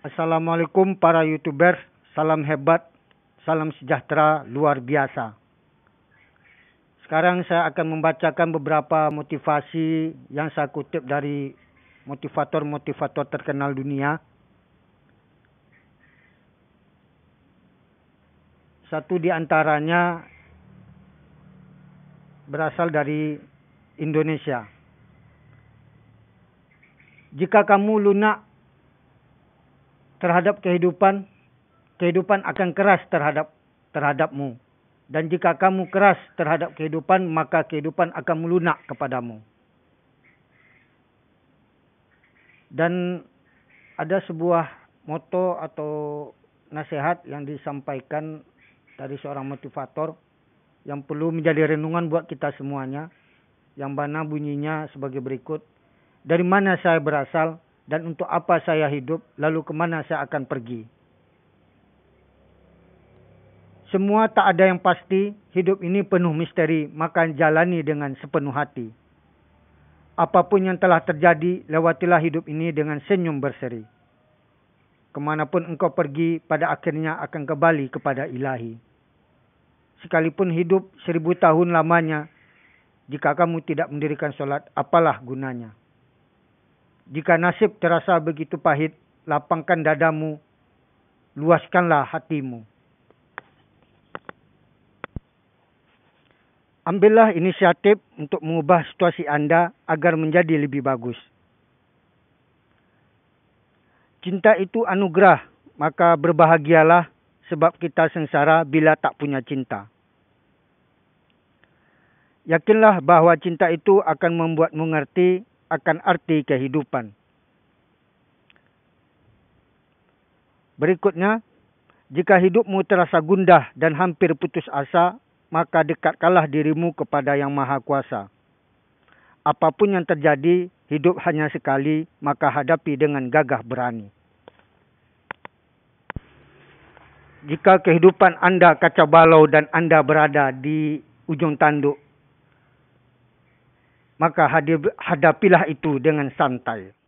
Assalamualaikum para YouTuber, salam hebat, salam sejahtera luar biasa. Sekarang saya akan membacakan beberapa motivasi yang saya kutip dari motivator-motivator terkenal dunia. Satu di antaranya berasal dari Indonesia. Jika kamu lunak terhadap kehidupan kehidupan akan keras terhadap terhadapmu dan jika kamu keras terhadap kehidupan maka kehidupan akan melunak kepadamu dan ada sebuah moto atau nasihat yang disampaikan dari seorang motivator yang perlu menjadi renungan buat kita semuanya yang mana bunyinya sebagai berikut dari mana saya berasal dan untuk apa saya hidup, lalu ke mana saya akan pergi. Semua tak ada yang pasti, hidup ini penuh misteri, maka jalani dengan sepenuh hati. Apapun yang telah terjadi, lewatilah hidup ini dengan senyum berseri. Kemanapun engkau pergi, pada akhirnya akan kembali kepada ilahi. Sekalipun hidup seribu tahun lamanya, jika kamu tidak mendirikan solat, apalah gunanya? Jika nasib terasa begitu pahit, lapangkan dadamu, luaskanlah hatimu. Ambillah inisiatif untuk mengubah situasi anda agar menjadi lebih bagus. Cinta itu anugerah, maka berbahagialah sebab kita sengsara bila tak punya cinta. Yakinlah bahawa cinta itu akan membuatmu mengerti akan arti kehidupan. Berikutnya, jika hidupmu terasa gundah dan hampir putus asa, maka dekatkanlah dirimu kepada Yang Maha Kuasa. Apapun yang terjadi, hidup hanya sekali, maka hadapi dengan gagah berani. Jika kehidupan anda kacau balau dan anda berada di ujung tanduk, maka hadapilah itu dengan santai.